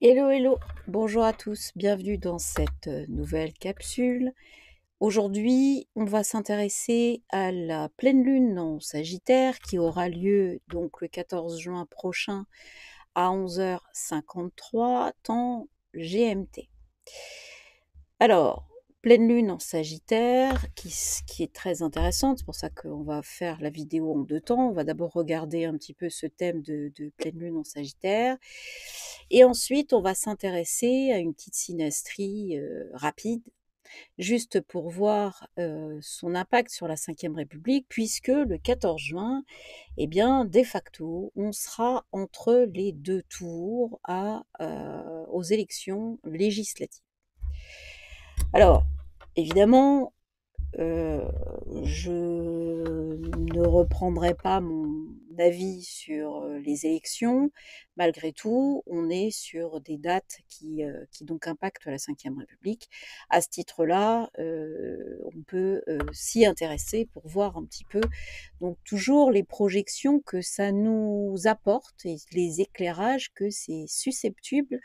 Hello, hello, bonjour à tous, bienvenue dans cette euh, nouvelle capsule. Aujourd'hui, on va s'intéresser à la pleine lune en Sagittaire qui aura lieu donc le 14 juin prochain à 11h53 temps GMT. Alors, pleine lune en Sagittaire, qui, qui est très intéressante. C'est pour ça qu'on va faire la vidéo en deux temps. On va d'abord regarder un petit peu ce thème de, pleine lune en Sagittaire. Et ensuite, on va s'intéresser à une petite synastrie euh, rapide, juste pour voir euh, son impact sur la Ve République, puisque le 14 juin, et eh bien, de facto, on sera entre les deux tours euh, aux élections législatives. Alors, Évidemment, euh, je ne reprendrai pas mon avis sur euh, les élections. Malgré tout, on est sur des dates qui, euh, donc impactent la Ve République. À ce titre-là, on peut s'y intéresser pour voir un petit peu, donc toujours les projections que ça nous apporte et les éclairages que c'est susceptible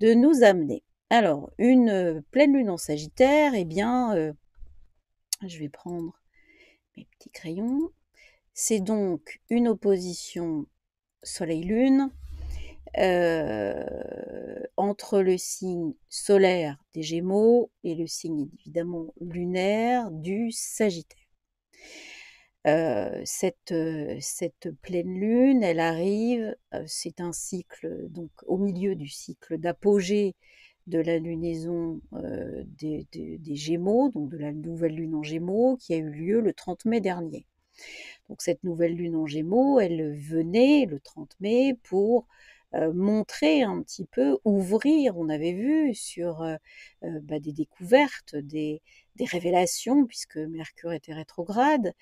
de nous amener. Alors, une euh, pleine lune en Sagittaire, eh bien, euh, je vais prendre mes petits crayons. C'est donc une opposition Soleil-Lune euh, entre le signe solaire des Gémeaux et le signe évidemment lunaire du Sagittaire. cette, cette, pleine lune, elle arrive, c'est un cycle, donc au milieu du cycle d'apogée de la lunaison euh, des, des, Gémeaux, donc de la nouvelle lune en Gémeaux, qui a eu lieu le 30 mai dernier. Donc cette nouvelle lune en Gémeaux, elle venait le 30 mai pour euh, montrer un petit peu, ouvrir, on avait vu sur euh, euh, bah, des découvertes, des, révélations, puisque Mercure était rétrograde.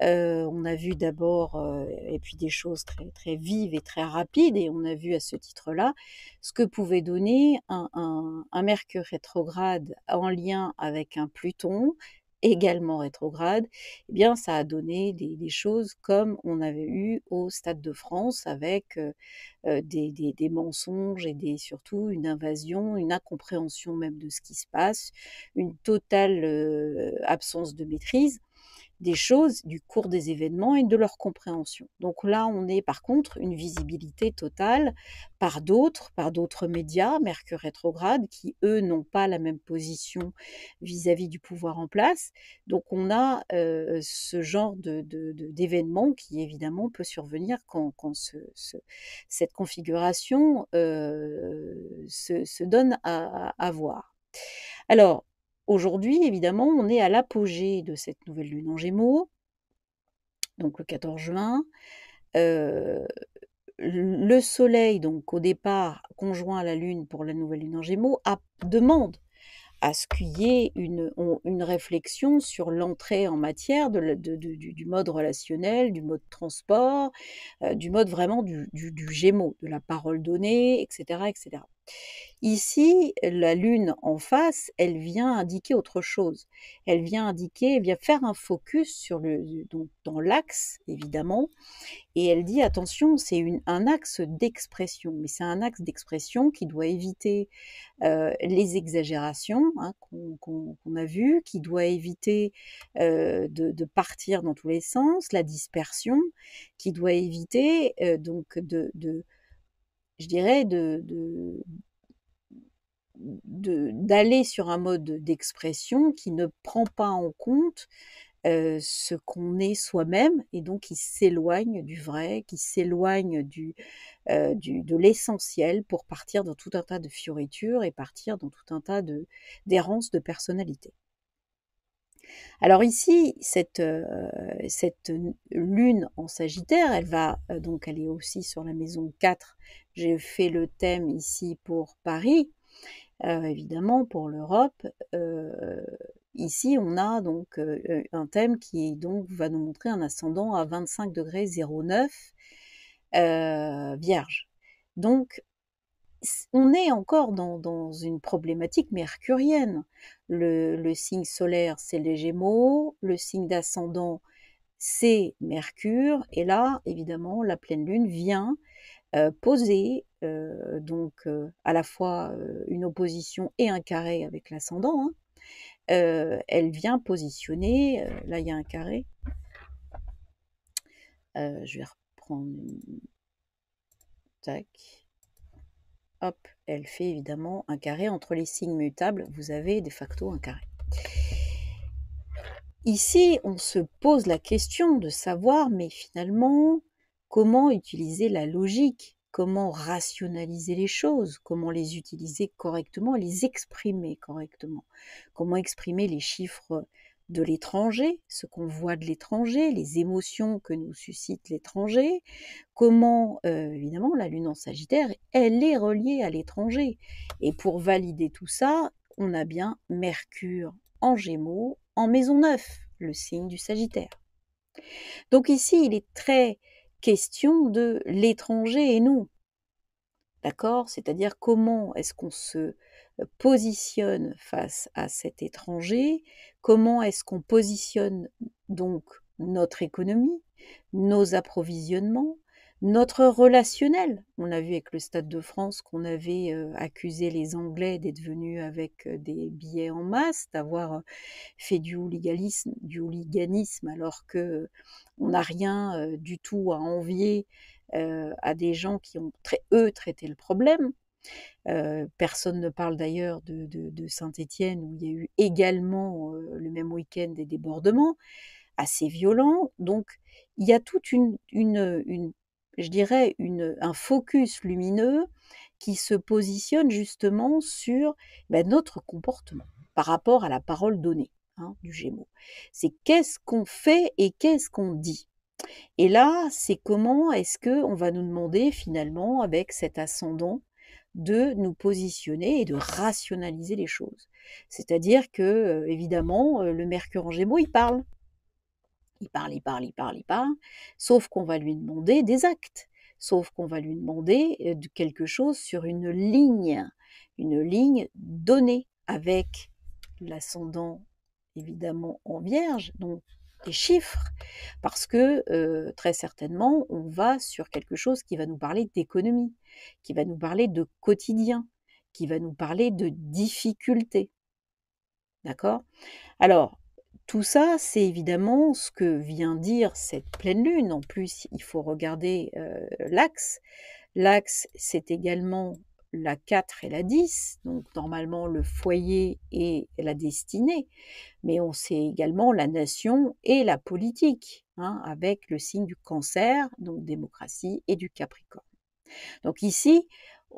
on a vu d'abord, et puis des choses très, très vives et très rapides, et on a vu à ce titre-là ce que pouvait donner un Mercure rétrograde en lien avec un Pluton, également rétrograde, eh bien, ça a donné des, choses comme on avait eu au Stade de France avec des, mensonges et des, surtout une invasion, une incompréhension même de ce qui se passe, une totale absence de maîtrise des choses, du cours des événements et de leur compréhension. Donc là, on est par contre une visibilité totale par d'autres, par d'autres médias, Mercure rétrograde, qui eux n'ont pas la même position vis-à-vis du pouvoir en place. Donc on a euh, ce genre d'événement de, qui évidemment peut survenir quand, cette configuration euh, se, donne à, à voir. Alors, Aujourd'hui, évidemment, on est à l'apogée de cette nouvelle lune en Gémeaux, donc le 14 juin. Euh, le Soleil, donc au départ conjoint à la Lune pour la nouvelle lune en Gémeaux, a, demande à ce qu'il y ait une, une réflexion sur l'entrée en matière du, mode relationnel, du mode transport, euh, du mode vraiment du, Gémeaux, de la parole donnée, etc., etc. Ici, la lune en face, elle vient indiquer autre chose. Elle vient indiquer, elle eh vient faire un focus sur le, donc dans l'axe, évidemment, et elle dit attention, c'est un axe d'expression, mais c'est un axe d'expression qui doit éviter euh, les exagérations hein, qu'on a vues, qui doit éviter euh, de, partir dans tous les sens, la dispersion, qui doit éviter euh, donc de je dirais, de, d'aller sur un mode d'expression qui ne prend pas en compte euh, ce qu'on est soi-même et donc qui s'éloigne du vrai, qui s'éloigne euh, du, de l'essentiel pour partir dans tout un tas de fioritures et partir dans tout un tas de d'errances de personnalité. Alors ici, cette, euh, cette lune en Sagittaire, elle va euh, donc aller aussi sur la maison 4. J'ai fait le thème ici pour Paris, euh, évidemment pour l'Europe. ici, on a donc un thème qui donc, va nous montrer un ascendant à 25 degrés 09 Vierge. Donc, on est encore dans, une problématique mercurienne. Le, signe solaire, c'est les Gémeaux, le signe d'ascendant, c'est Mercure, et là, évidemment, la pleine lune vient euh, poser euh, donc euh, à la fois une opposition et un carré avec l'ascendant. Hein. elle vient positionner, là il y a un carré. je vais reprendre. Tac hop, elle fait évidemment un carré. Entre les signes mutables, vous avez de facto un carré. Ici, on se pose la question de savoir, mais finalement, comment utiliser la logique, comment rationaliser les choses, comment les utiliser correctement, les exprimer correctement, comment exprimer les chiffres de l'étranger, ce qu'on voit de l'étranger, les émotions que nous suscite l'étranger, comment, euh, évidemment, la lune en Sagittaire, elle est reliée à l'étranger. Et pour valider tout ça, on a bien Mercure en Gémeaux, en Maison 9, le signe du Sagittaire. Donc ici, il est très question de l'étranger et nous. D'accord C'est-à-dire comment est-ce qu'on se positionne face à cet étranger, comment est-ce qu'on positionne donc notre économie, nos approvisionnements, notre relationnel. On a vu avec le Stade de France qu'on avait euh, accusé les Anglais d'être venus avec euh, des billets en masse, d'avoir euh, fait du hooliganisme, alors que on n'a rien du tout à envier à des gens qui ont, eux, traité le problème personne ne parle d'ailleurs de, Saint-Étienne où il y a eu également le même week-end des débordements assez violents. Donc il y a toute une, je dirais, un focus lumineux qui se positionne justement sur ben, notre comportement par rapport à la parole donnée hein, du Gémeaux. C'est qu'est-ce qu'on fait et qu'est-ce qu'on dit. Et là, c'est comment est-ce que on va nous demander finalement avec cet ascendant de nous positionner et de rationaliser les choses. C'est-à-dire que, euh, évidemment, euh, le Mercure en Gémeaux, il parle. Il parle, il parle, il parle, il parle, sauf qu'on va lui demander des actes, sauf qu'on va lui demander euh, quelque chose sur une ligne, une ligne donnée avec l'ascendant évidemment en vierge, donc des chiffres, parce que très certainement, on va sur quelque chose qui va nous parler d'économie, qui va nous parler de quotidien, qui va nous parler de difficultés. D'accord Alors, tout ça, c'est évidemment ce que vient dire cette pleine lune. En plus, il faut regarder l'axe. L'axe, c'est également la 4 et la 10, donc normalement le foyer et la destinée, mais on sait également la nation et la politique, hein, avec le signe du cancer, donc démocratie et du capricorne. Donc ici,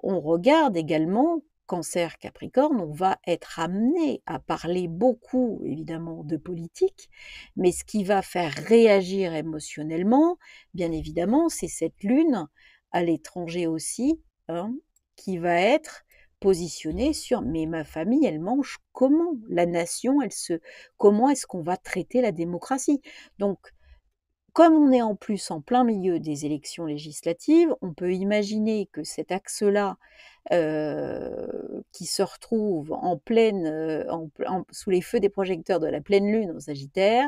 on regarde également cancer capricorne, on va être amené à parler beaucoup évidemment de politique, mais ce qui va faire réagir émotionnellement, bien évidemment, c'est cette lune à l'étranger aussi, hein, qui va être positionné sur mais ma famille elle mange comment la nation elle se comment est-ce qu'on va traiter la démocratie donc comme on est en plus en plein milieu des élections législatives, on peut imaginer que cet axe-là, euh, qui se retrouve en pleine, euh, sous les feux des projecteurs de la pleine lune en Sagittaire,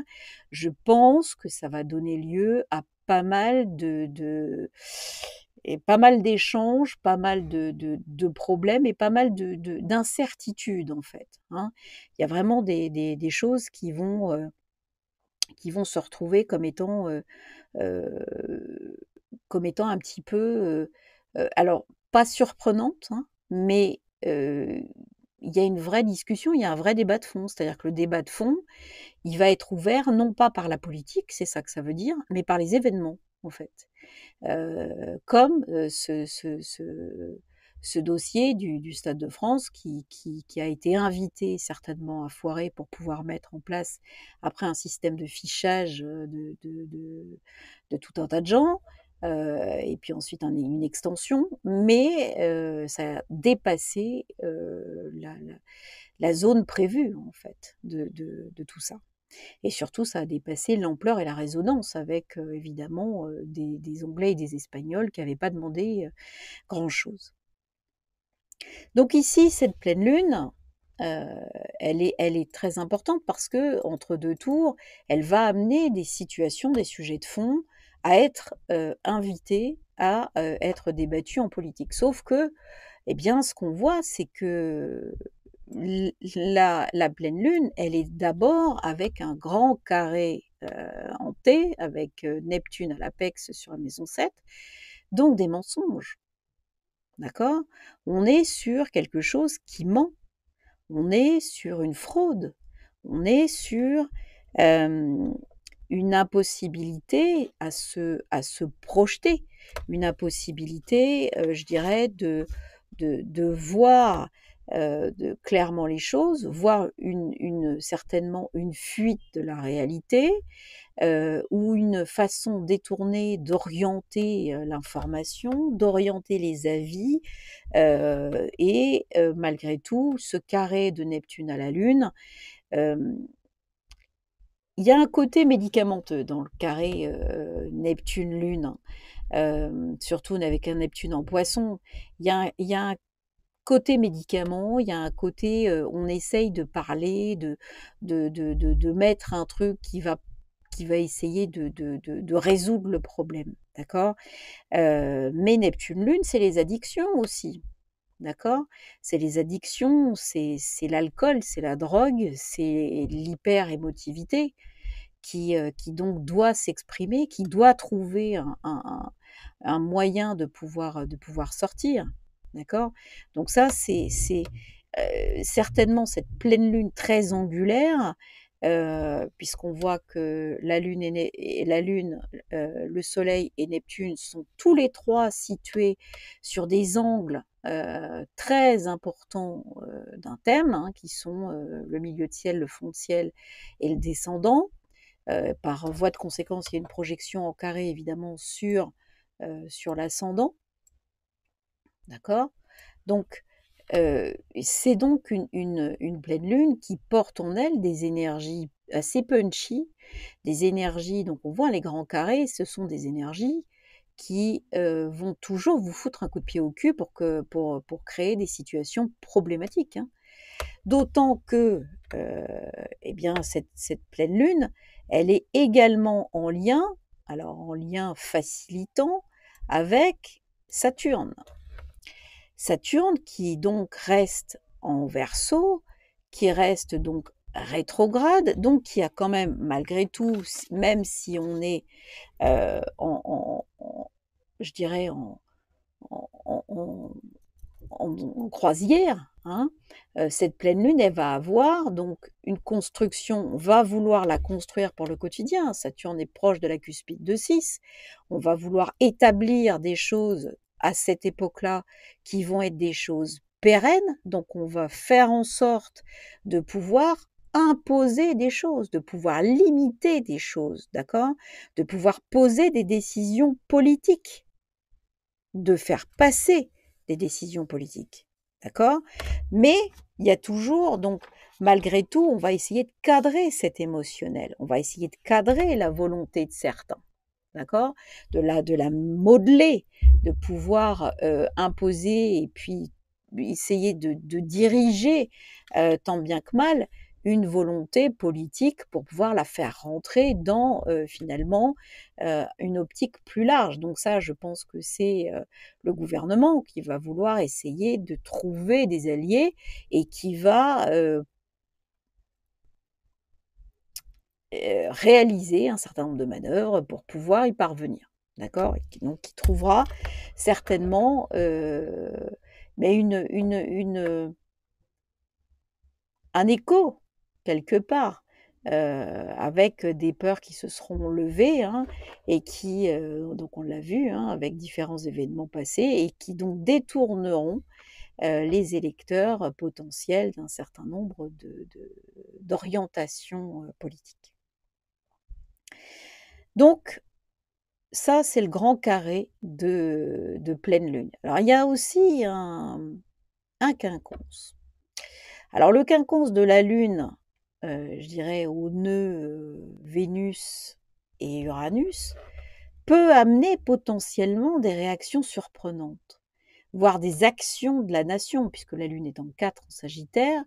je pense que ça va donner lieu à pas mal de pas mal d'échanges, pas mal de, problèmes et pas mal d'incertitudes en fait. Hein. Il y a vraiment des, choses qui vont, euh, qui vont se retrouver comme étant, euh, euh, comme étant un petit peu, alors pas surprenantes, hein, mais il y a une vraie discussion, il y a un vrai débat de fond. C'est-à-dire que le débat de fond, il va être ouvert non pas par la politique, c'est ça que ça veut dire, mais par les événements en fait. Euh, comme euh, ce, ce, dossier du, Stade de France qui, qui, a été invité certainement à foirer pour pouvoir mettre en place après un système de fichage euh, de, de, tout un tas de gens. et puis ensuite une extension, mais ça a dépassé la, zone prévue en fait de tout ça. Et surtout, ça a dépassé l'ampleur et la résonance avec évidemment des, Anglais et des Espagnols qui n'avaient pas demandé grand-chose. Donc ici, cette pleine lune, elle est, elle, est, très importante parce que entre deux tours, elle va amener des situations, des sujets de fond à être invités à être débattus en politique. Sauf que, eh bien, ce qu'on voit, c'est que la, pleine lune, elle est d'abord avec un grand carré euh, en T, avec euh, Neptune à l'apex sur la maison 7, donc des mensonges. D'accord On est sur quelque chose qui ment. On est sur une fraude. On est sur une impossibilité à se, projeter, une impossibilité, euh, je dirais, de voir euh, de, clairement les choses, voire certainement une fuite de la réalité euh, ou une façon détournée d'orienter euh, l'information, d'orienter les avis et malgré tout ce carré de Neptune à la Lune. il y a un côté médicamenteux dans le carré Neptune-Lune. Hein, surtout avec un Neptune en poisson, il y, y a, un côté médicaments, il y a un côté, on essaye de parler, de de, mettre un truc qui va, qui va essayer de, résoudre le problème. D'accord Mais Neptune-Lune, c'est les addictions aussi. D'accord C'est les addictions, c'est l'alcool, c'est la drogue, c'est l'hyper-émotivité qui, donc doit s'exprimer, qui doit trouver un, moyen de pouvoir, de pouvoir sortir. D'accord Donc ça, c'est euh, certainement cette pleine lune très angulaire, euh, puisqu'on voit que la lune, euh, le soleil et Neptune sont tous les trois situés sur des angles très importants d'un thème, hein, qui sont le milieu de ciel, le fond de ciel et le descendant. par voie de conséquence, il y a une projection en carré évidemment sur, sur l'ascendant. D'accord Donc, euh, c'est donc une, pleine lune qui porte en elle des énergies assez punchy, des énergies, donc on voit les grands carrés, ce sont des énergies qui euh, vont toujours vous foutre un coup de pied au cul pour, que, pour, créer des situations problématiques. Hein. D'autant que euh, eh bien, cette, cette pleine lune, elle est également en lien, alors en lien facilitant, avec Saturne. Saturne, qui donc reste en verso, qui reste donc rétrograde, donc qui a quand même, malgré tout, même si on est euh, en, je dirais, en, croisière, hein, euh, cette pleine lune, elle va avoir donc une construction, on va vouloir la construire pour le quotidien, Saturne est proche de la cuspide de 6, on va vouloir établir des choses à cette époque-là qui vont être des choses pérennes. Donc on va faire en sorte de pouvoir imposer des choses, de pouvoir limiter des choses, d'accord De pouvoir poser des décisions politiques, de faire passer des décisions politiques, d'accord Mais il y a toujours, donc malgré tout, on va essayer de cadrer cet émotionnel, on va essayer de cadrer la volonté de certains d'accord de la, de la modeler, de pouvoir euh, imposer et puis essayer de, diriger euh, tant bien que mal une volonté politique pour pouvoir la faire rentrer dans euh, finalement une optique plus large. Donc ça, je pense que c'est le gouvernement qui va vouloir essayer de trouver des alliés et qui va Euh, réaliser un certain nombre de manœuvres pour pouvoir y parvenir. D'accord Donc, qui trouvera certainement euh, mais une, un écho quelque part, euh, avec des peurs qui se seront levées hein, et qui, donc on l'a vu, hein, avec différents événements passés et qui donc détourneront les électeurs potentiels d'un certain nombre d'orientations de, politiques. Donc, ça, c'est le grand carré de, pleine lune. Alors, il y a aussi un, quinconce. Alors, le quinconce de la lune, euh, je dirais au nœud euh, Vénus et Uranus, peut amener potentiellement des réactions surprenantes, voire des actions de la nation, puisque la lune est en 4 en Sagittaire,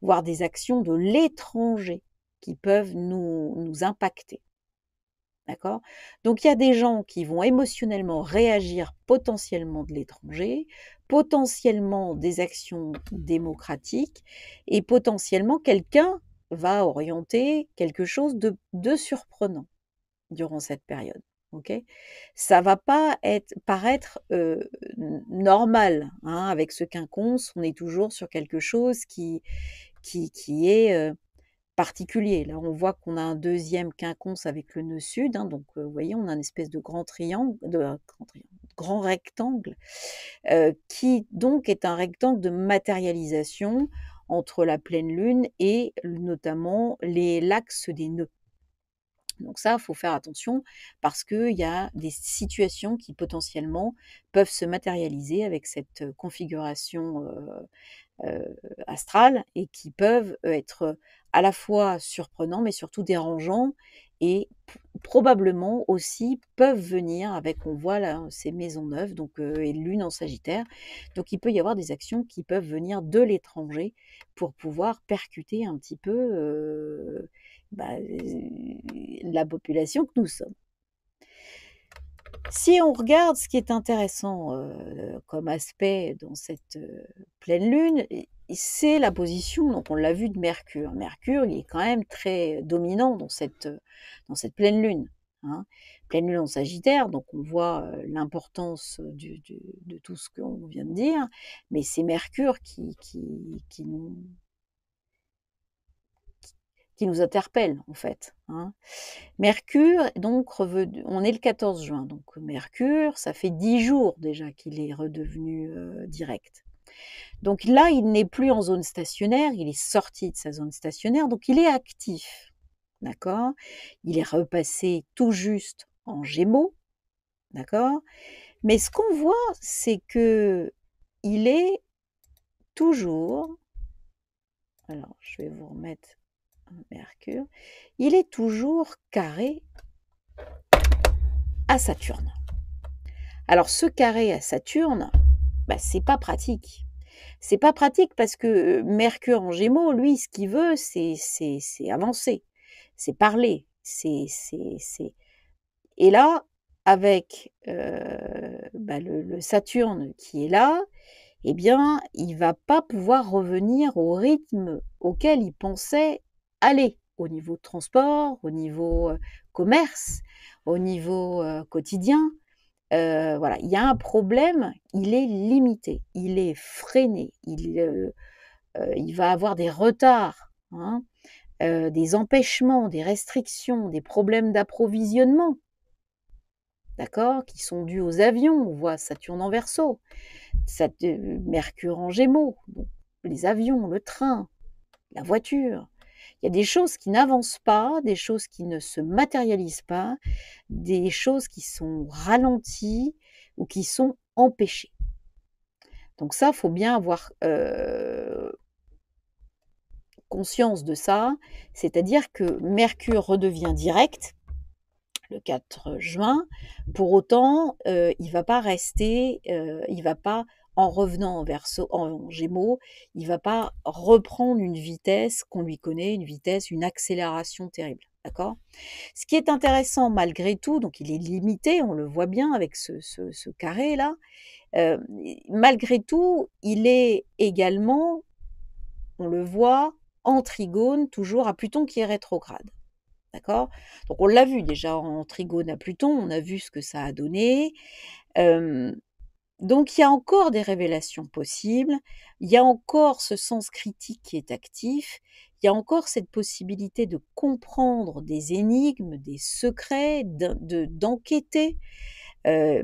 voire des actions de l'étranger qui peuvent nous impacter. Donc il y a des gens qui vont émotionnellement réagir potentiellement de l'étranger, potentiellement des actions démocratiques et potentiellement quelqu'un va orienter quelque chose de, surprenant durant cette période. Ok, ça va pas être paraître normal hein, avec ce quinconce. On est toujours sur quelque chose qui qui, qui est particulier. Là, on voit qu'on a un deuxième quinconce avec le nœud sud. Hein, donc, euh, vous voyez, on a une espèce de grand triangle, de, grand, rectangle, euh, qui donc est un rectangle de matérialisation entre la pleine lune et notamment les l'axe des nœuds. Donc ça, il faut faire attention parce qu'il y a des situations qui potentiellement peuvent se matérialiser avec cette euh, configuration euh, astrales et qui peuvent euh, être euh, à la fois surprenants mais surtout dérangeants et probablement aussi peuvent venir avec, on voit là, hein, ces maisons neuves, donc et lune en Sagittaire. Donc il peut y avoir des actions qui peuvent venir de l'étranger pour pouvoir percuter un petit peu bah, la population que nous sommes. Si on regarde ce qui est intéressant comme aspect dans cette pleine lune, c'est la position, donc on l'a vu de Mercure. Mercure, il est quand même très dominant dans cette, dans cette pleine lune. Hein. Pleine lune en Sagittaire, donc on voit l'importance de tout ce qu'on vient de dire, mais c'est Mercure qui, qui, qui, nous, nous interpelle en fait. Hein. Mercure, donc, on est le 14 juin, donc Mercure, ça fait dix jours déjà qu'il est redevenu euh, direct. Donc là, il n'est plus en zone stationnaire, il est sorti de sa zone stationnaire, donc il est actif. D'accord Il est repassé tout juste en gémeaux. D'accord Mais ce qu'on voit, c'est que il est toujours. Alors, je vais vous remettre Mercure, il est toujours carré à Saturne. Alors ce carré à Saturne, bah, c'est pas pratique. C'est pas pratique parce que euh, Mercure en Gémeaux, lui, ce qu'il veut, c'est avancer, c'est parler, c'est et là avec euh, bah, le, Saturne qui est là, eh bien, il va pas pouvoir revenir au rythme auquel il pensait aller au niveau transport, au niveau commerce, au niveau quotidien. voilà, il y a un problème, il est limité, il est freiné, il, va avoir des retards, hein, des empêchements, des restrictions, des problèmes d'approvisionnement, d'accord, qui sont dus aux avions. On voit Saturne en verso, Mercure en gémeaux, les avions, le train, la voiture. Il y a des choses qui n'avancent pas, des choses qui ne se matérialisent pas, des choses qui sont ralenties ou qui sont empêchées. Donc ça, il faut bien avoir euh, conscience de ça, c'est-à-dire que Mercure redevient direct le 4 juin. Pour autant, il euh, il va pas rester, il euh, il va pas en revenant en verso, en gémeaux, il va pas reprendre une vitesse qu'on lui connaît, une vitesse, une accélération terrible. D'accord Ce qui est intéressant malgré tout, donc il est limité, on le voit bien avec ce, carré-là, euh, malgré tout, il est également, on le voit, en trigone, toujours à Pluton qui est rétrograde. D'accord Donc on l'a vu déjà en trigone à Pluton, on a vu ce que ça a donné. Euh, donc il y a encore des révélations possibles, il y a encore ce sens critique qui est actif, il y a encore cette possibilité de comprendre des énigmes, des secrets, d'enquêter. De, euh,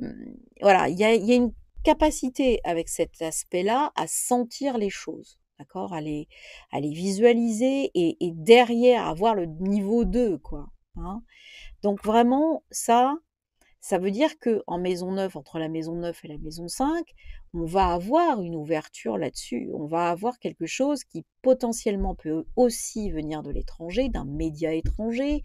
voilà, il y, a, une capacité avec cet aspect-là à sentir les choses, d'accord à les, visualiser et, et, derrière avoir le niveau 2, quoi. Hein. Donc vraiment, ça, ça veut dire que en maison 9, entre la maison 9 et la maison 5, on va avoir une ouverture là-dessus, on va avoir quelque chose qui potentiellement peut aussi venir de l'étranger, d'un média étranger,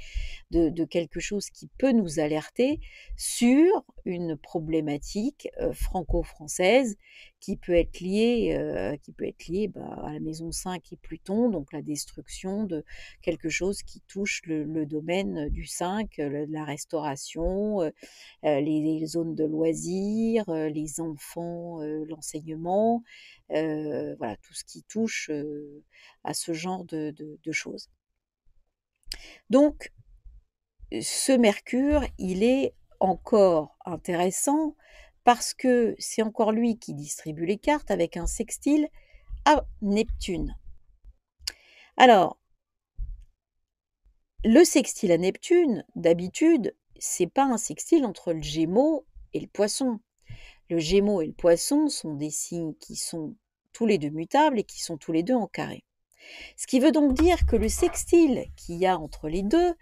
de, quelque chose qui peut nous alerter sur une problématique euh, franco-française qui peut être liée, euh, qui peut être liée bah, à la maison 5 et Pluton, donc la destruction de quelque chose qui touche le, domaine euh, du 5, la restauration, les, zones de loisirs, les enfants l'enseignement, voilà, tout ce qui touche à ce genre de, choses. Donc, ce mercure, il est encore intéressant parce que c'est encore lui qui distribue les cartes avec un sextile à Neptune. Alors, le sextile à Neptune, d'habitude, c'est pas un sextile entre le Gémeaux et le Poisson. Le gémeau et le poisson sont des signes qui sont tous les deux mutables et qui sont tous les deux en carré. Ce qui veut donc dire que le sextile qu'il y a entre les deux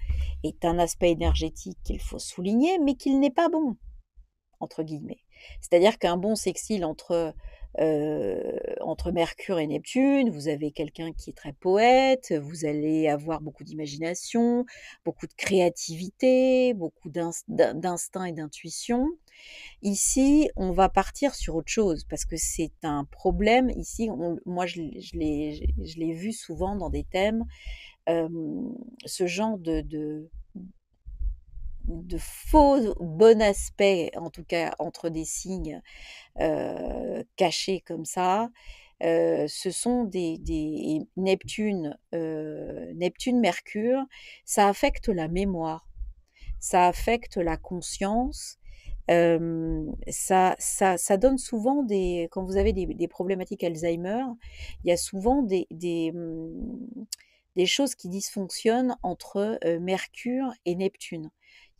est un aspect énergétique qu'il faut souligner, mais qu'il n'est pas bon, entre guillemets. C'est-à-dire qu'un bon sextile entre entre Mercure et Neptune, vous avez quelqu'un qui est très poète, vous allez avoir beaucoup d'imagination, beaucoup de créativité, beaucoup d'instinct et d'intuition. Ici, on va partir sur autre chose parce que c'est un problème. Ici, moi, je, l'ai vu souvent dans des thèmes, ce genre de de faux bon aspect, en tout cas entre des signes cachés comme ça. ce sont des, des Neptune, Neptune, Mercure, ça affecte la mémoire, ça affecte la conscience, ça, ça, donne souvent des, quand vous avez des, problématiques Alzheimer, il y a souvent des, des mmh, choses qui dysfonctionnent entre Mercure et Neptune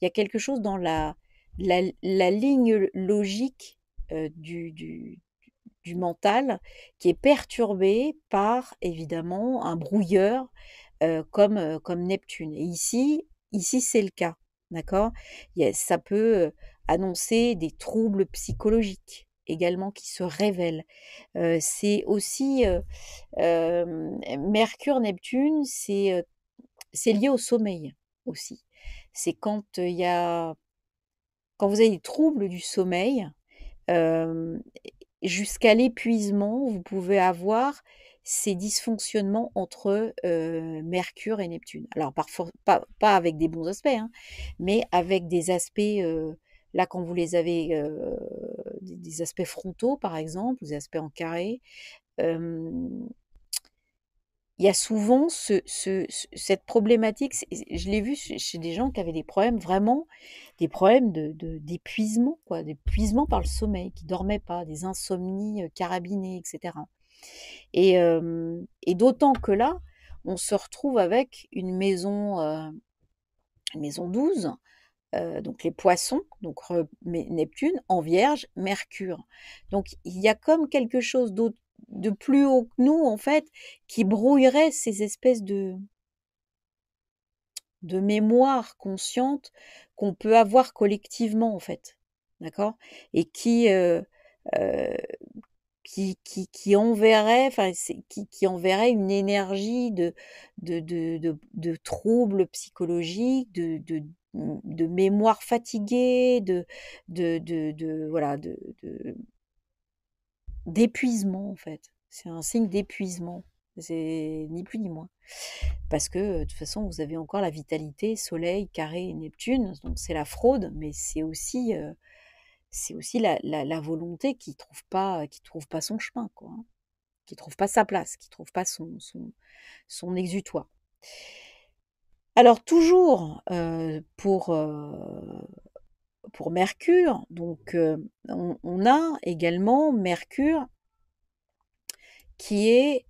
il y a quelque chose dans la, la, ligne logique euh, du, du, mental qui est perturbé par, évidemment, un brouilleur euh, comme, euh, comme Neptune. Et ici, ici c'est le cas. D'accord Ça peut annoncer des troubles psychologiques également qui se révèlent. c'est aussi Mercure, Neptune, c'est lié au sommeil aussi c'est quand il y a quand vous avez des troubles du sommeil, jusqu'à l'épuisement, vous pouvez avoir ces dysfonctionnements entre Mercure et Neptune. Alors, parfois, pas, avec des bons aspects, hein, mais avec des aspects, là, quand vous les avez, des aspects frontaux, par exemple, des aspects en carré, il y a souvent ce, cette problématique, je l'ai vu chez des gens qui avaient des problèmes vraiment, des problèmes d'épuisement, de, quoi, d'épuisement par le sommeil, qui dormaient pas, des insomnies euh, carabinées, etc. Et, d'autant que là, on se retrouve avec une maison, euh, maison 12, euh, donc les poissons, donc Neptune, en vierge, Mercure. Donc il y a comme quelque chose d'autre de plus haut que nous, en fait, qui brouillerait ces espèces de, de mémoire consciente qu'on peut avoir collectivement, en fait. D'accord Et qui, euh, euh, qui, qui, enverrait, enfin, qui, qui enverrait une énergie de, de, de, troubles psychologiques, de, de, de mémoire fatiguée, de, de, voilà, de d'épuisement en fait. C'est un signe d'épuisement. C'est ni plus ni moins. Parce que de toute façon, vous avez encore la vitalité, Soleil, Carré Neptune. Donc c'est la fraude, mais c'est aussi, euh, c'est aussi la, la, volonté qui ne trouve, pas, qui trouve pas son chemin, quoi, hein. qui ne trouve pas sa place, qui ne trouve pas son, son, exutoire. Alors toujours euh, pour, euh, pour Mercure, donc euh, on, on, a également Mercure qui est,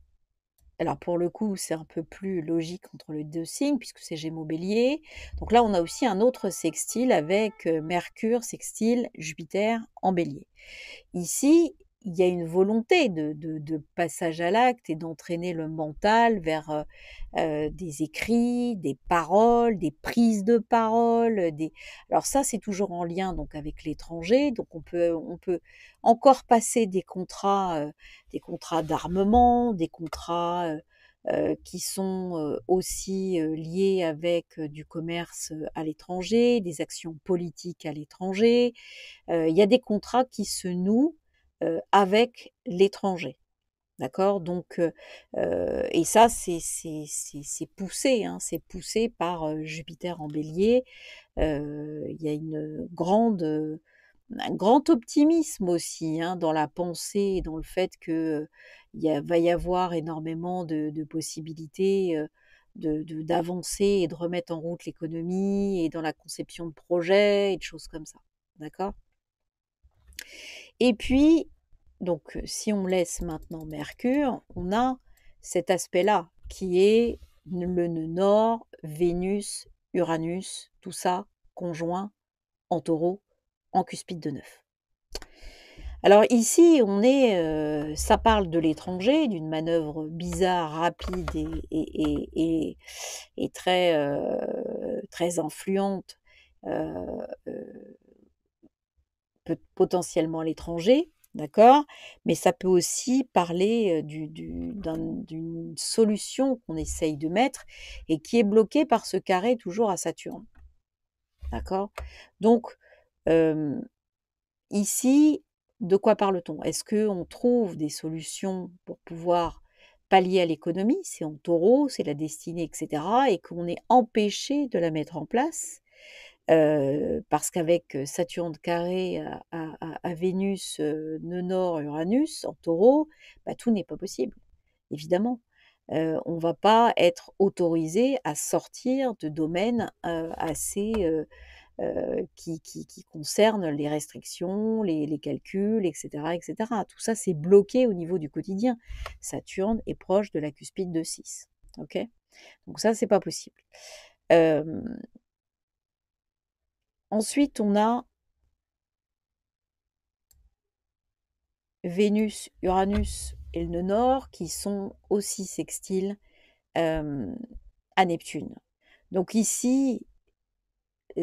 alors pour le coup c'est un peu plus logique entre les deux signes puisque c'est Gémeaux Bélier. Donc là on a aussi un autre sextile avec euh, Mercure sextile Jupiter en Bélier. Ici il y a une volonté de, passage à l'acte et d'entraîner le mental vers euh, euh, des écrits, des paroles, des prises de parole. Des... Alors ça, c'est toujours en lien donc avec l'étranger. Donc on peut, on peut encore passer des contrats, euh, des contrats d'armement, des contrats qui sont aussi liés avec du commerce à l'étranger, des actions politiques à l'étranger. il y a des contrats qui se nouent avec l'étranger. D'accord Donc, et ça, c'est poussé, hein, c'est poussé par Jupiter en bélier. il y a une grande, un grand optimisme aussi hein, dans la pensée et dans le fait qu'il va y avoir énormément de, possibilités d'avancer de, d'avancer et de remettre en route l'économie et dans la conception de projets et de choses comme ça. D'accord et puis, donc, euh, si on laisse maintenant Mercure, on a cet aspect-là qui est le nœud nord, Vénus, Uranus, tout ça conjoint en taureau, en cuspide de neuf. Alors ici, on est, euh, ça parle de l'étranger, d'une manœuvre bizarre, rapide et, très, euh, très influente potentiellement à l'étranger, d'accord Mais ça peut aussi parler euh, d'une du, solution qu'on essaye de mettre et qui est bloquée par ce carré toujours à Saturne, d'accord Donc, ici, de quoi parle-t-on Est-ce qu'on trouve des solutions pour pouvoir pallier à l'économie C'est en taureau, c'est la destinée, etc. Et qu'on est empêché de la mettre en place parce qu'avec Saturne carré à, Vénus, euh, nord, Uranus, en taureau, bah, tout n'est pas possible, évidemment. on ne va pas être autorisé à sortir de domaines assez qui, concernent les restrictions, les, calculs, etc., etc. Tout ça, c'est bloqué au niveau du quotidien. Saturne est proche de la cuspide de 6. ok Donc ça, c'est pas possible. Ensuite, on a Vénus, Uranus et le nord qui sont aussi sextiles euh, à Neptune. Donc ici,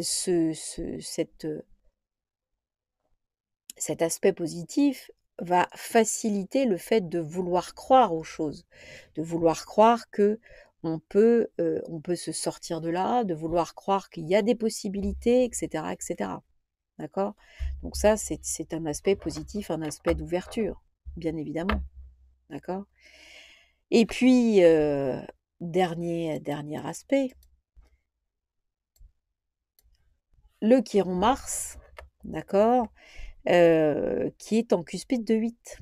ce, cette, euh, cet aspect positif va faciliter le fait de vouloir croire aux choses, de vouloir croire que on peut, euh, on peut se sortir de là, de vouloir croire qu'il y a des possibilités, etc. etc. D'accord Donc ça, c'est un aspect positif, un aspect d'ouverture, bien évidemment. D'accord Et puis, euh, dernier, dernier aspect, le Chiron Mars, d'accord, euh, qui est en cuspide de 8.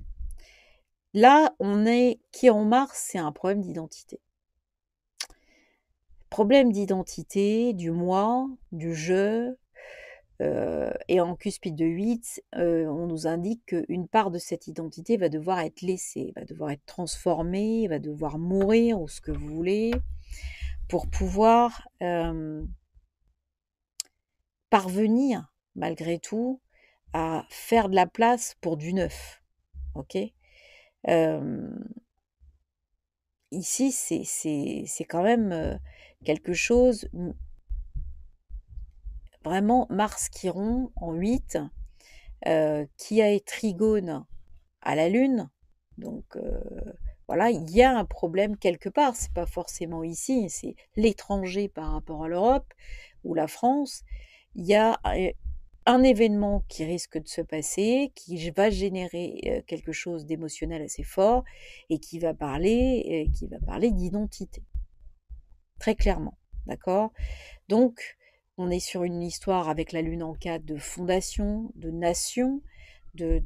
Là, on est en Mars, c'est un problème d'identité problème d'identité, du moi, du je. Euh, et en cuspide de 8, euh, on nous indique qu'une part de cette identité va devoir être laissée, va devoir être transformée, va devoir mourir ou ce que vous voulez, pour pouvoir euh, parvenir malgré tout à faire de la place pour du neuf. Ok Ici, c'est quand même quelque chose vraiment Mars qui en 8, euh, qui a trigone à la Lune. Donc euh, voilà, il y a un problème quelque part. C'est pas forcément ici, c'est l'étranger par rapport à l'Europe ou la France. Il y a euh, un événement qui risque de se passer, qui va générer quelque chose d'émotionnel assez fort et qui va parler, qui va parler d'identité très clairement. D'accord Donc, on est sur une histoire avec la Lune en cas de fondation, de nation, de,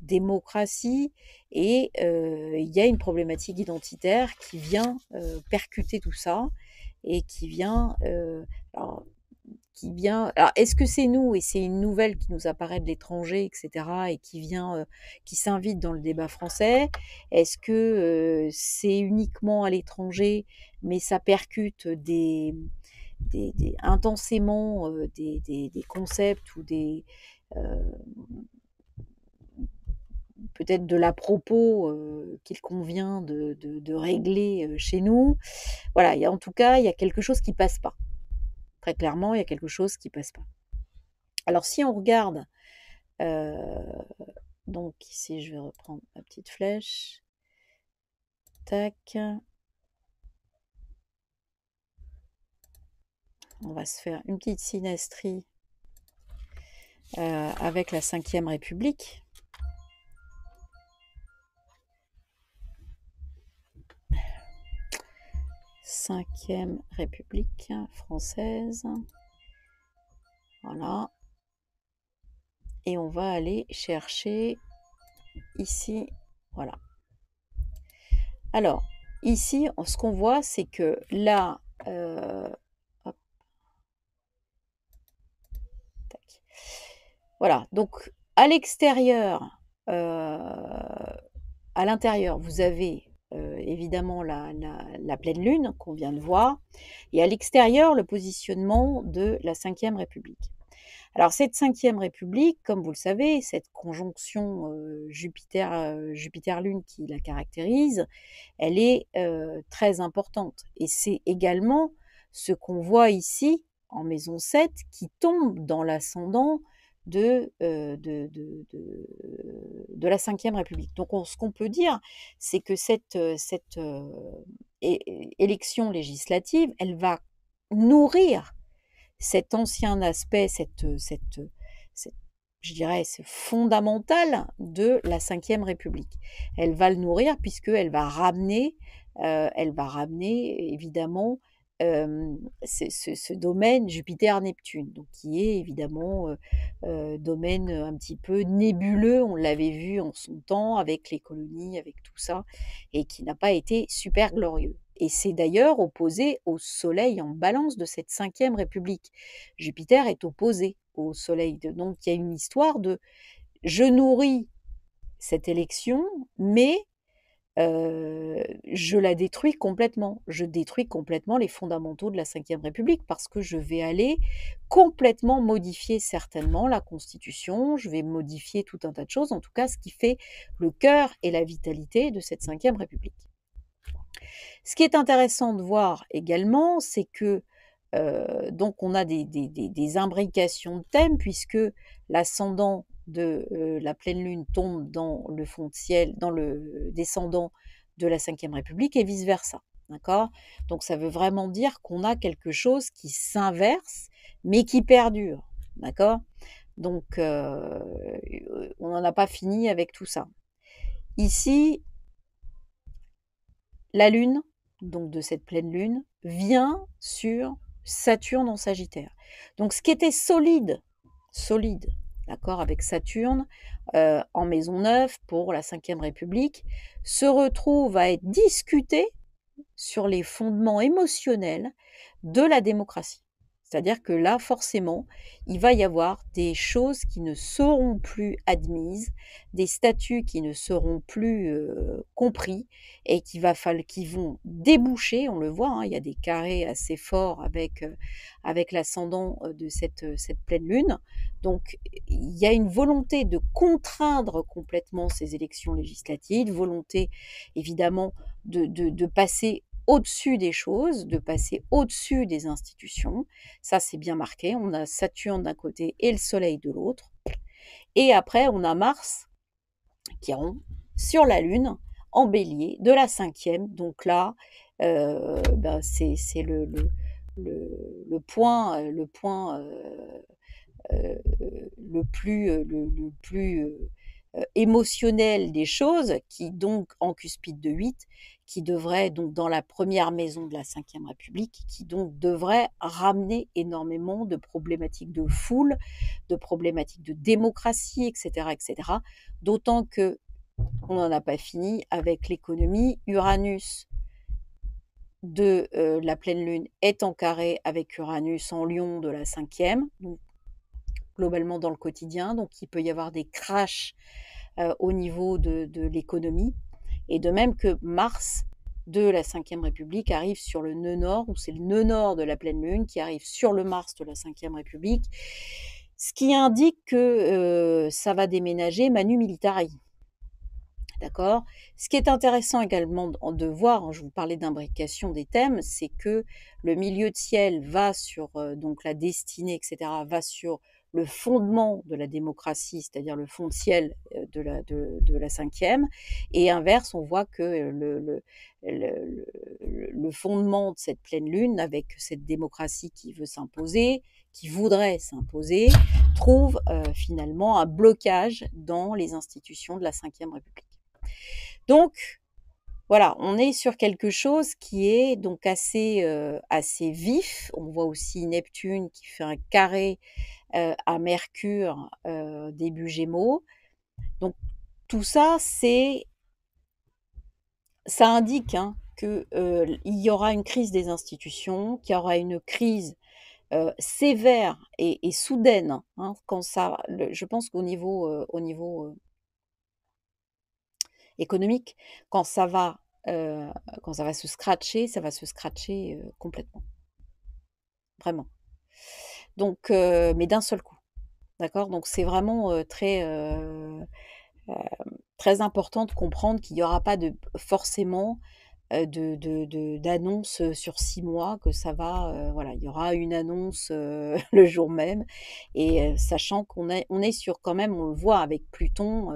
démocratie, et euh, il y a une problématique identitaire qui vient euh, percuter tout ça et qui vient euh, est-ce que c'est nous et c'est une nouvelle qui nous apparaît de l'étranger, etc., et qui vient, qui s'invite dans le débat français Est-ce que c'est uniquement à l'étranger, mais ça percute des, intensément des, concepts ou des peut-être de la propos qu'il convient de, régler chez nous. Voilà, en tout cas, il y a quelque chose qui passe pas clairement, il y a quelque chose qui passe pas. Alors si on regarde, euh, donc ici je vais reprendre ma petite flèche, tac, on va se faire une petite synastrie euh, avec la cinquième République. 5 République française. Voilà. Et on va aller chercher ici. Voilà. Alors, ici, ce qu'on voit, c'est que là, euh, voilà, donc à l'extérieur, euh, à l'intérieur, vous avez euh, évidemment la, pleine lune qu'on vient de voir, et à l'extérieur le positionnement de la Ve République. Alors cette Ve République, comme vous le savez, cette conjonction euh, euh, Jupiter-Lune qui la caractérise, elle est très importante. Et c'est également ce qu'on voit ici en maison 7 qui tombe dans l'ascendant euh, de, de, de, de, la Ve République. Donc ce qu'on peut dire, c'est que cette, euh, cette euh, élection législative, elle va nourrir cet ancien aspect, cette, cette, je dirais, c'est fondamental de la Ve République. Elle va le nourrir puisqu'elle va ramener, elle va ramener évidemment ce, domaine Jupiter-Neptune, qui est évidemment un domaine un petit peu nébuleux, on l'avait vu en son temps avec les colonies, avec tout ça, et qui n'a pas été super glorieux. Et c'est d'ailleurs opposé au Soleil en balance de cette cinquième République. Jupiter est opposé au Soleil, donc il y a une histoire de je nourris cette élection, mais je la détruis complètement. Je détruis complètement les fondamentaux de la Ve République parce que je vais aller complètement modifier certainement la Constitution, je vais modifier tout un tas de choses, en tout cas ce qui fait le cœur et la vitalité de cette Ve République. Ce qui est intéressant de voir également, c'est que donc on a des, des, imbrications de thèmes puisque l'ascendant de euh, la pleine lune tombe dans le fond de ciel, dans le euh, descendant de la Ve République et vice-versa. D'accord Donc ça veut vraiment dire qu'on a quelque chose qui s'inverse mais qui perdure. D'accord Donc euh, on n'en a pas fini avec tout ça. Ici, la lune, donc de cette pleine lune, vient sur Saturne en Sagittaire. Donc ce qui était solide, solide, d'accord, avec Saturne euh, en Maison Neuve pour la Ve République, se retrouve à être discuté sur les fondements émotionnels de la démocratie. C'est-à-dire que là, forcément, il va y avoir des choses qui ne seront plus admises, des statuts qui ne seront plus euh, compris et qui, vont déboucher, on le voit, hein, il y a des carrés assez forts avec, euh, avec l'ascendant euh, de cette, cette pleine lune. Donc, il y a une volonté de contraindre complètement ces élections législatives, volonté évidemment de, de, de passer au-dessus des choses, de passer au-dessus des institutions. Ça, c'est bien marqué. On a Saturne d'un côté et le Soleil de l'autre. Et après, on a Mars, qui est sur la Lune, en bélier, de la cinquième. Donc là, euh, ben, c'est le, le, le, le, point, le point euh, euh, le plus, le, plus euh, émotionnel des choses, qui donc en cuspide de 8, qui devrait donc dans la première maison de la Ve République, qui donc devrait ramener énormément de problématiques de foule, de problématiques de démocratie, etc., etc. D'autant que on n'en a pas fini avec l'économie. Uranus de euh, la pleine lune est en carré avec Uranus en lion de la cinquième. Donc globalement dans le quotidien. Donc il peut y avoir des crashs euh, au niveau de, l'économie. Et de même que Mars de la Ve République arrive sur le nœud nord, où c'est le nœud nord de la pleine lune qui arrive sur le Mars de la Ve République, ce qui indique que euh, ça va déménager Manu Militari. D'accord Ce qui est intéressant également de voir, hein, je vous parlais d'imbrication des thèmes, c'est que le milieu de ciel va sur euh, donc la destinée, etc., va sur le fondement de la démocratie, c'est-à-dire le fond de ciel euh, de la, de, la cinquième, et inverse, on voit que le, le, fondement de cette pleine lune, avec cette démocratie qui veut s'imposer, qui voudrait s'imposer, trouve euh, finalement un blocage dans les institutions de la Ve République. Donc, voilà, on est sur quelque chose qui est donc assez, euh, assez vif. On voit aussi Neptune qui fait un carré euh, à Mercure euh, début Gémeaux. Donc tout ça, c'est ça indique hein, qu'il euh, y aura une crise des institutions, qu'il y aura une crise sévère et, soudaine. Hein, quand ça, je pense qu'au niveau, au niveau économique, quand ça va, quand ça va se scratcher, ça va se scratcher complètement, vraiment. Donc, mais d'un seul coup. D'accord Donc c'est vraiment très, très important de comprendre qu'il n'y aura pas de, forcément d'annonce sur six mois, que ça va, voilà, il y aura une annonce le jour même. Et sachant qu'on est, on est sur quand même, on le voit avec Pluton,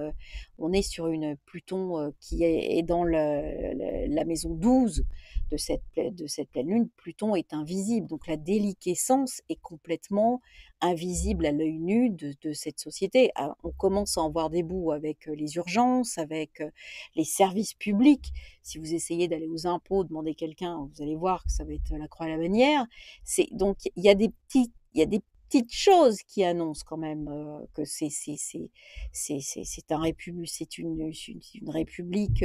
on est sur une Pluton qui est, dans la maison 12 de cette, de cette pleine lune, Pluton est invisible. Donc la déliquescence est complètement invisible à l'œil nu de, cette société. Ah, on commence à en voir des bouts avec euh, les urgences, avec euh, les services publics. Si vous essayez d'aller aux impôts, demander quelqu'un, vous allez voir que ça va être la croix à la bannière. C'est, donc il y a des petits, il y a des petite chose qui annonce quand même que c'est c'est un république c'est une, une république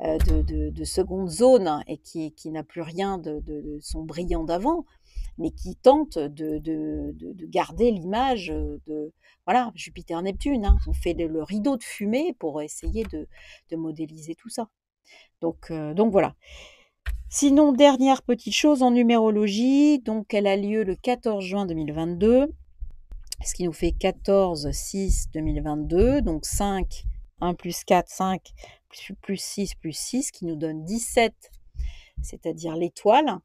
de, seconde zone et qui n'a plus rien de, son brillant d'avant mais qui tente de, garder l'image de voilà Jupiter Neptune hein. on fait le, rideau de fumée pour essayer de, modéliser tout ça donc donc voilà Sinon, dernière petite chose en numérologie, donc elle a lieu le 14 juin 2022, ce qui nous fait 14 6 2022, donc 5 1 plus 4 5 plus 6 plus 6 qui nous donne 17, c'est-à-dire l'étoile.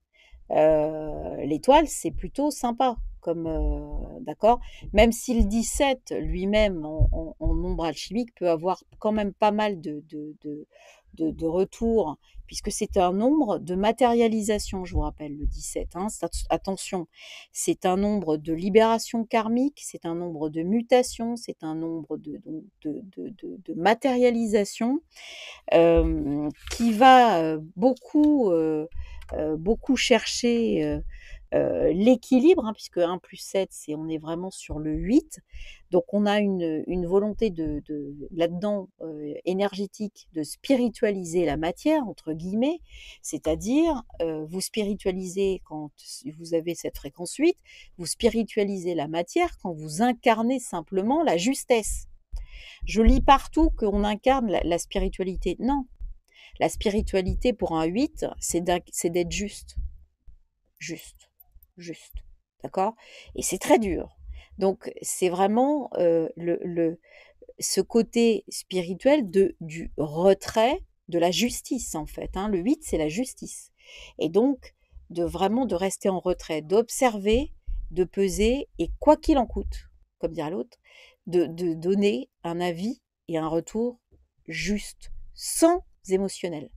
Euh, l'étoile, c'est plutôt sympa comme euh, d'accord même si le 17 lui-même en, nombre alchimique peut avoir quand même pas mal de, de retours puisque c'est un nombre de matérialisation, je vous rappelle, le 17. Hein. attention, c'est un nombre de libération karmique, c'est un nombre de mutations, c'est un nombre de, de, matérialisation euh, qui va euh, beaucoup, euh, beaucoup chercher euh, l'équilibre, hein, puisque 1 plus 7, c'est on est vraiment sur le 8. Donc on a une, volonté de, là-dedans euh, énergétique de spiritualiser la matière, entre guillemets, c'est-à-dire euh, vous spiritualisez quand vous avez cette fréquence 8, vous spiritualisez la matière quand vous incarnez simplement la justesse. Je lis partout qu'on incarne la, la spiritualité. Non. La spiritualité pour un 8, c'est d'être juste. Juste juste. D'accord Et c'est très dur. Donc, c'est vraiment euh, le, ce côté spirituel de, du retrait de la justice, en fait. Hein. Le 8, c'est la justice. Et donc, de vraiment de rester en retrait, d'observer, de peser, et quoi qu'il en coûte, comme dirait l'autre, de donner un avis et un retour juste, sans émotionnel.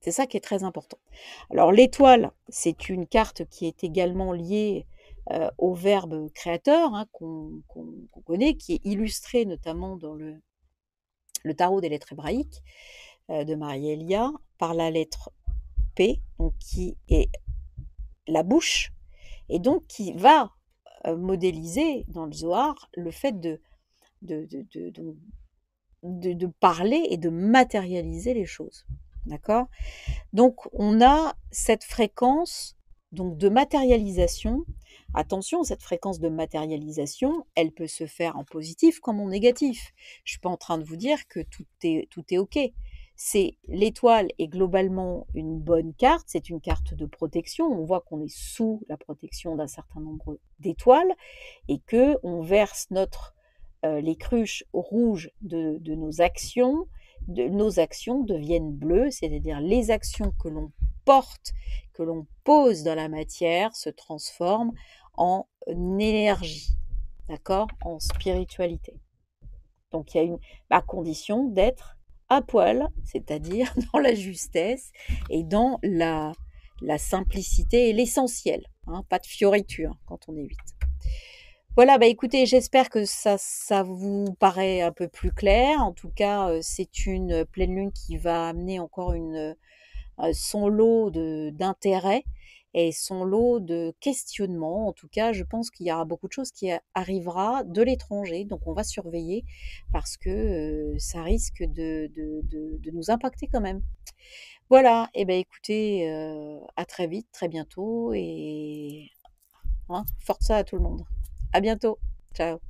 C'est ça qui est très important. Alors l'étoile, c'est une carte qui est également liée euh, au verbe créateur hein, qu'on connaît, qui est illustré notamment dans le, tarot des lettres hébraïques euh, de Marie-Elia par la lettre P, qui est la bouche, et donc qui va euh, modéliser dans le Zohar le fait de parler et de matérialiser les choses. D'accord Donc, on a cette fréquence donc de matérialisation. Attention, cette fréquence de matérialisation, elle peut se faire en positif comme en négatif. Je suis pas en train de vous dire que tout est, tout est OK. C'est l'étoile est globalement une bonne carte, c'est une carte de protection. On voit qu'on est sous la protection d'un certain nombre d'étoiles et que on verse notre euh, les cruches rouges de nos actions nos actions deviennent bleues, c'est-à-dire les actions que l'on porte, que l'on pose dans la matière, se transforment en énergie, d'accord En spiritualité. Donc il y a une, condition d'être à poil, c'est-à-dire dans la justesse et dans la, simplicité et l'essentiel, hein, pas de fioriture quand on est huit. Voilà, bah, écoutez, j'espère que ça, vous paraît un peu plus clair. En tout cas, c'est une pleine lune qui va amener encore son lot d'intérêt et son lot de questionnements. En tout cas, je pense qu'il y aura beaucoup de choses qui arrivera de l'étranger. Donc, on va surveiller parce que ça risque de, nous impacter quand même. Voilà. Et eh ben, écoutez, à très vite, très bientôt et hein, force ça à tout le monde. A bientôt. Ciao.